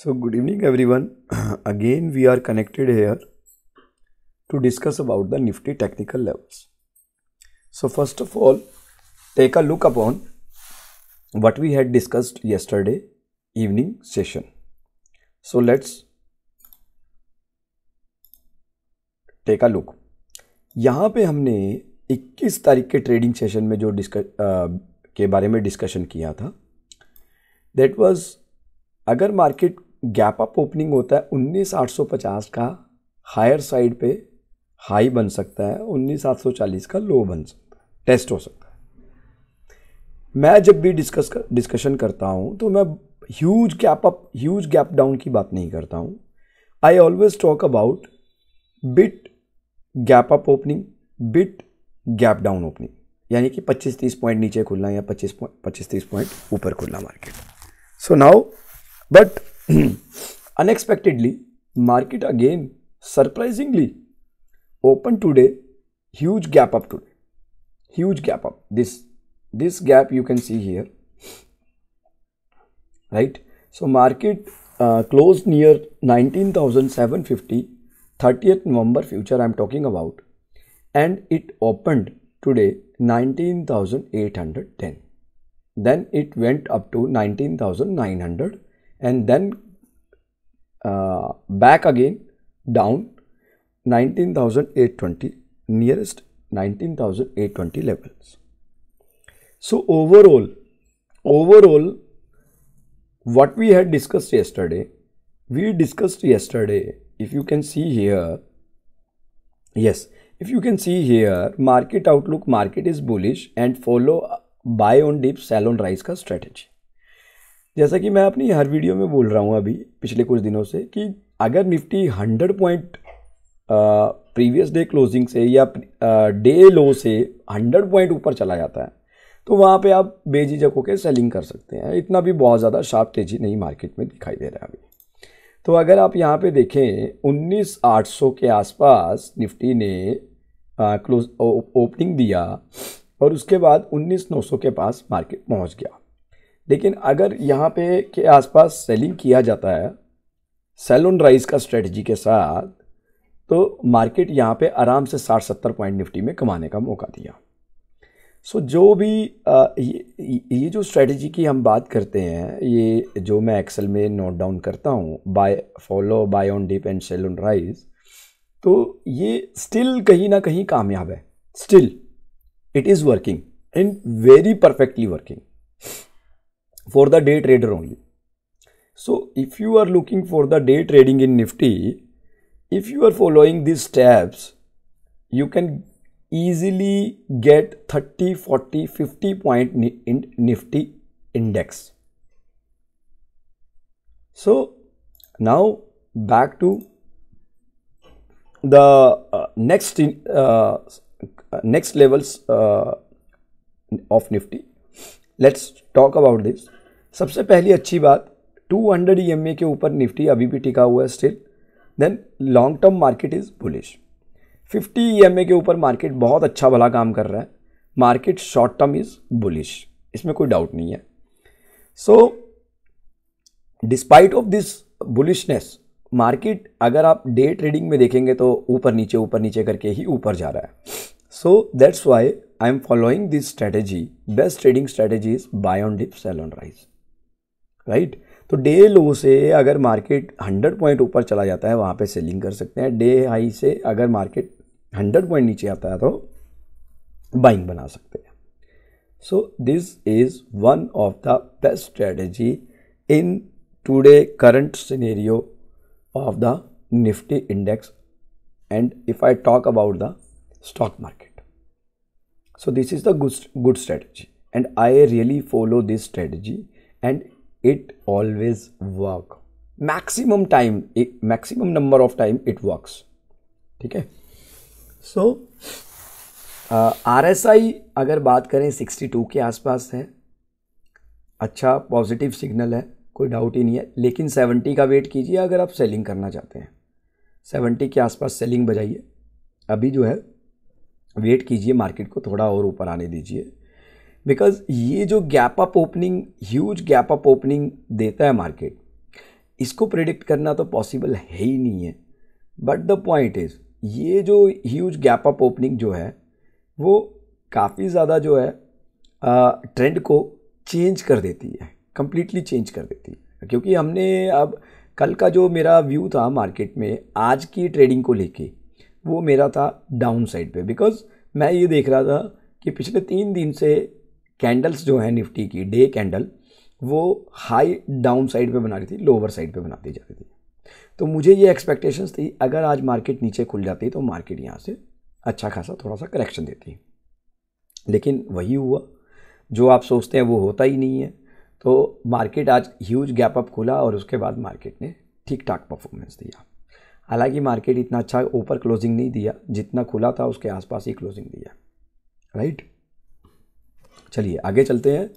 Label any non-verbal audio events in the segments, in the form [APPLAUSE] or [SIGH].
So, good evening everyone. Again, we are connected here to discuss about the Nifty technical levels. So, first of all, take a look upon what we had discussed yesterday evening session. So, let's take a look. यहाँ पे हमने 21 तारीख के trading session में जो disc के बारे में डिस्कशन किया था दैट वाज अगर मार्केट गैप अप ओपनिंग होता है उन्नीस आठ सौ पचास का हायर साइड पे हाई बन सकता है उन्नीस आठ सौ चालीस का लो बन सकता है टेस्ट हो सकता है मैं जब भी डिस्कस कर, डिस्कशन करता हूँ तो मैं huge gap up huge gap down की बात नहीं करता हूँ I always talk about bit gap up opening bit gap down opening यानी कि 25-30 पॉइंट नीचे खुलना या 25 पॉइंट पच्चीस तीस पॉइंट ऊपर खुलना market so now but Unexpectedly, market again surprisingly opened today. Huge gap up today. Huge gap up. This this gap you can see here. Right. So market uh, closed near 19,750 30th November future I'm talking about and it opened today 19,810 then it went up to 19,900 and then uh, back again down 19,820 nearest 19,820 levels. So overall, overall what we had discussed yesterday, we discussed yesterday if you can see here, yes, if you can see here market outlook market is bullish and follow buy on dip sell on rise ka strategy. जैसा कि मैं अपनी हर video में बोल रहा हूँ अभी पिछले कुछ दिनों से कि अगर Nifty hundred point previous day closing से या डे लो से हंड्रेड पॉइंट ऊपर चला जाता है तो वहाँ पे आप बेझिझक होकर सेलिंग कर सकते हैं इतना भी बहुत ज़्यादा शार्प तेज़ी नहीं मार्केट में दिखाई दे रहा है अभी तो अगर आप यहाँ पे देखें 19,800 के आसपास निफ्टी ने क्लोज ओपनिंग दिया और उसके बाद 19,900 के पास मार्केट पहुँच गया लेकिन अगर यहाँ पे के आसपास सेलिंग किया जाता है सेल ऑन राइज का स्ट्रेटजी के साथ तो मार्केट यहाँ पे आराम से साठ सत्तर पॉइंट निफ्टी में कमाने का मौका दिया सो जो भी ये ये जो स्ट्रेटजी की हम बात करते हैं ये जो मैं एक्सेल में नोट डाउन करता हूँ buy follow buy on dip and sell on rise तो ये स्टिल कहीं ना कहीं कामयाब है still it is working and very perfectly working for the day trader only. So if you are looking for the day trading in Nifty, if you are following these steps, you can easily get 30, 40, 50 point in Nifty index. So now back to the uh, next uh, uh, next levels uh, of Nifty. Let's talk about this सबसे पहली अच्छी बात 200 hundred e के ऊपर Nifty अभी भी टिका हुआ है still then long term market is bullish 50 E के ऊपर मार्केट बहुत अच्छा भला काम कर रहा है market short term is bullish इसमें कोई डाउट नहीं है so despite of this bullishness market अगर आप डे ट्रेडिंग में देखेंगे तो ऊपर नीचे ऊपर नीचे करके ही ऊपर जा रहा है so that's why I am following this strategy best trading strategy is buy on dip sell on rise. Right तो डे लो से अगर मार्केट 100 पॉइंट ऊपर चला जाता है वहाँ पे सेलिंग कर सकते हैं डे हाई से अगर मार्केट 100 पॉइंट नीचे आता है तो बाइंग बना सकते हैं so this is one of the best strategy in today current scenario of the Nifty index and if I talk about the stock market so this is the good, good strategy and i really follow this strategy and it always work maximum time maximum number of time it works ठीक है सो R S I अगर बात करें 62 के आसपास है अच्छा positive signal है कोई डाउट ही नहीं है लेकिन 70 का वेट कीजिए अगर आप सेलिंग करना चाहते हैं 70 के आसपास सेलिंग बजाइए अभी जो है वेट कीजिए मार्केट को थोड़ा और ऊपर आने दीजिए बिकॉज ये जो gap up opening huge gap up opening देता है मार्केट इसको प्रिडिक्ट करना तो पॉसिबल है ही नहीं है बट द पॉइंट इज़ ये जो ह्यूज गैप अप ओपनिंग जो है वो काफ़ी ज़्यादा जो है ट्रेंड को चेंज कर देती है कम्प्लीटली चेंज कर देती है क्योंकि हमने अब कल का जो मेरा व्यू था मार्केट में आज की ट्रेडिंग को लेके वो मेरा था डाउन साइड पर बिकॉज मैं ये देख रहा था कि पिछले तीन दिन से कैंडल्स जो हैं निफ्टी की डे कैंडल वो हाई डाउन साइड पर बना रही थी लोअर साइड पर बनाती जा रही थी तो मुझे ये एक्सपेक्टेशंस थी अगर आज मार्केट नीचे खुल जाती तो मार्केट यहाँ से अच्छा खासा थोड़ा सा करेक्शन देती लेकिन वही हुआ जो आप सोचते हैं वो होता ही नहीं है तो मार्केट आज ह्यूज गैप अप खुला और उसके बाद मार्केट ने ठीक ठाक परफॉर्मेंस दिया हालांकि मार्केट इतना अच्छा ऊपर क्लोजिंग नहीं दिया जितना खुला था उसके आसपास ही क्लोजिंग दिया राइट चलिए आगे चलते हैं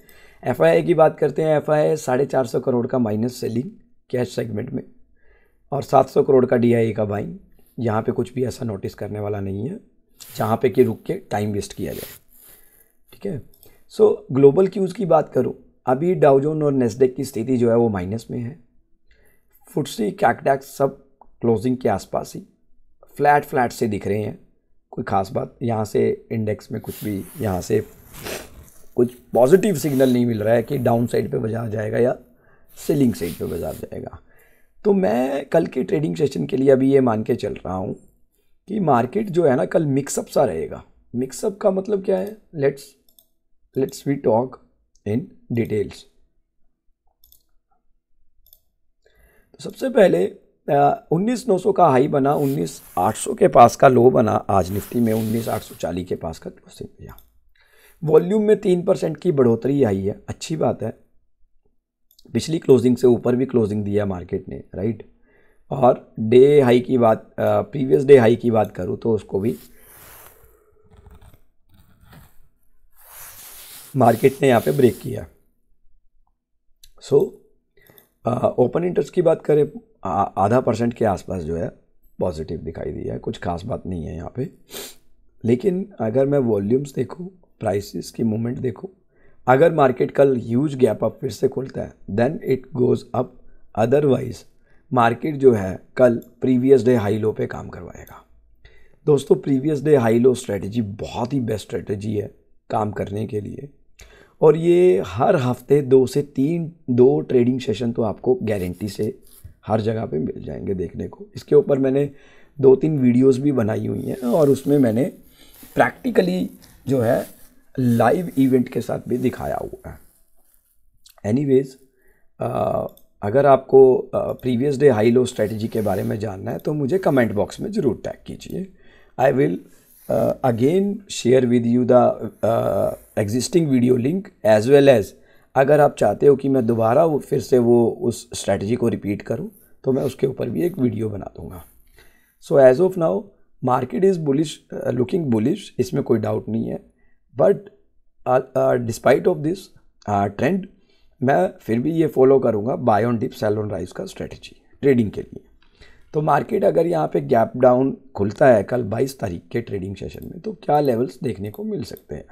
एफ की बात करते हैं एफ आई साढ़े चार सौ करोड़ का माइनस सेलिंग कैश सेगमेंट में और सात सौ करोड़ का डी का बाइंग यहाँ पे कुछ भी ऐसा नोटिस करने वाला नहीं है जहाँ पे कि रुक के टाइम वेस्ट किया जाए ठीक है सो ग्लोबल क्यूज़ की बात करूँ अभी डाउजोन और नेस्डेक की स्थिति जो है वो माइनस में है फुटसी कैकटैक्स सब क्लोजिंग के आसपास ही फ्लैट फ्लैट से दिख रहे हैं कोई ख़ास बात यहाँ से इंडेक्स में कुछ भी यहाँ से कुछ पॉजिटिव सिग्नल नहीं मिल रहा है कि डाउन साइड पे बाजार जाएगा या सेलिंग साइड पे बाजार जाएगा तो मैं कल के ट्रेडिंग सेशन के लिए अभी ये मान के चल रहा हूँ कि मार्केट जो है ना कल मिक्सअप सा रहेगा मिक्सअप का मतलब क्या है let's let's we talk in details तो सबसे पहले उन्नीस नौ सौ का हाई बना उन्नीस आठ सौ के पास का लो बना आज निफ्टी में उन्नीस आठ सौ चालीस के पास का क्लोजिंग किया वॉल्यूम में तीन परसेंट की बढ़ोतरी आई है अच्छी बात है पिछली क्लोजिंग से ऊपर भी क्लोजिंग दिया मार्केट ने राइट और डे हाई की बात प्रीवियस डे हाई की बात करूँ तो उसको भी मार्केट ने यहाँ पे ब्रेक किया सो ओपन इंटरेस्ट की बात करें आधा परसेंट के आसपास जो है पॉजिटिव दिखाई दिया है कुछ खास बात नहीं है यहाँ पे लेकिन अगर मैं वॉल्यूम्स देखूँ प्राइसेस की मूवमेंट देखूँ अगर मार्केट कल ह्यूज गैप अप फिर से खुलता है then it goes up otherwise market जो है कल प्रीवियस डे हाई लो पे काम करवाएगा दोस्तों previous day high low strategy बहुत ही बेस्ट स्ट्रेटजी है काम करने के लिए और ये हर हफ्ते दो से तीन दो ट्रेडिंग सेशन तो आपको गारंटी से हर जगह पे मिल जाएंगे देखने को इसके ऊपर मैंने दो तीन वीडियोस भी बनाई हुई हैं और उसमें मैंने प्रैक्टिकली जो है लाइव इवेंट के साथ भी दिखाया हुआ है एनीवेज अगर आपको previous day high low strategy के बारे में जानना है तो मुझे कमेंट बॉक्स में ज़रूर टैग कीजिए I will again share with you the existing video link as well as अगर आप चाहते हो कि मैं दोबारा वो फिर से वो उस स्ट्रेटजी को रिपीट करूँ तो मैं उसके ऊपर भी एक वीडियो बना दूँगा so as of now market is bullish looking bullish इसमें कोई डाउट नहीं है but despite of this trend मैं फिर भी ये फॉलो करूँगा buy on dip sell on rise का स्ट्रेटजी ट्रेडिंग के लिए तो मार्केट अगर यहाँ पे गैप डाउन खुलता है कल 22 तारीख के ट्रेडिंग सेशन में तो क्या लेवल्स देखने को मिल सकते हैं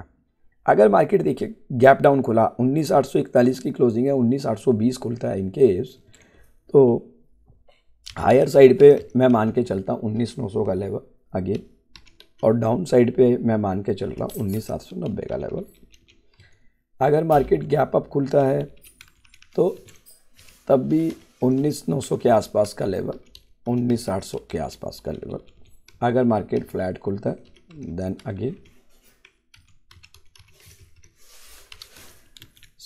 अगर मार्केट देखिए गैप डाउन खुला उन्नीस आठ सौ इकतालीस की क्लोजिंग है उन्नीस आठ सौ बीस खुलता है इनकेस तो हायर साइड पे मैं मान के चलता हूँ उन्नीस नौ सौ का लेवल अगेन और डाउन साइड पे मैं मान के चलता हूँ उन्नीस सात सौ नब्बे का लेवल अगर मार्केट गैप अप खुलता है तो तब भी उन्नीस नौ सौ के आसपास का लेवल उन्नीस आठ सौ के आसपास का लेवल अगर मार्केट फ्लैट खुलता है then again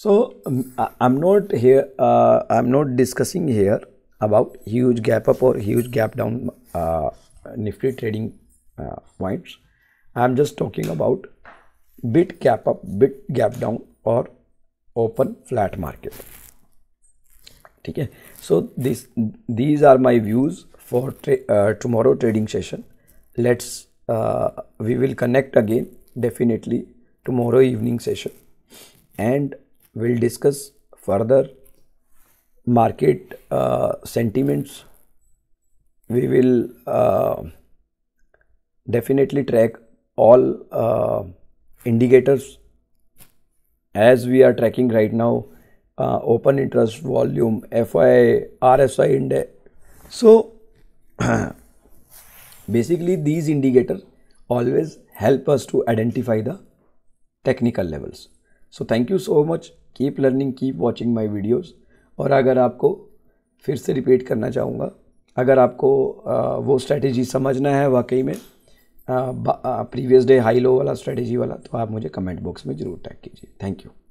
So um, I'm not here. Uh, I'm not discussing here about huge gap up or huge gap down uh, Nifty trading uh, points. I'm just talking about bit gap up, bit gap down, or open flat market. Okay. So this these are my views for tra uh, tomorrow trading session. Let's uh, we will connect again definitely tomorrow evening session and will discuss further market uh, sentiments. We will uh, definitely track all uh, indicators as we are tracking right now uh, open interest volume, FI, RSI index. So, [CLEARS THROAT] basically, these indicators always help us to identify the technical levels. So, thank you so much. Keep learning keep watching my videos और अगर आपको फिर से repeat करना चाहूँगा अगर आपको वो स्ट्रैटेजी समझना है वाकई में प्रीवियस डे हाई लो वाला स्ट्रैटेजी वाला तो आप मुझे कमेंट बॉक्स में ज़रूर टैग कीजिए थैंक यू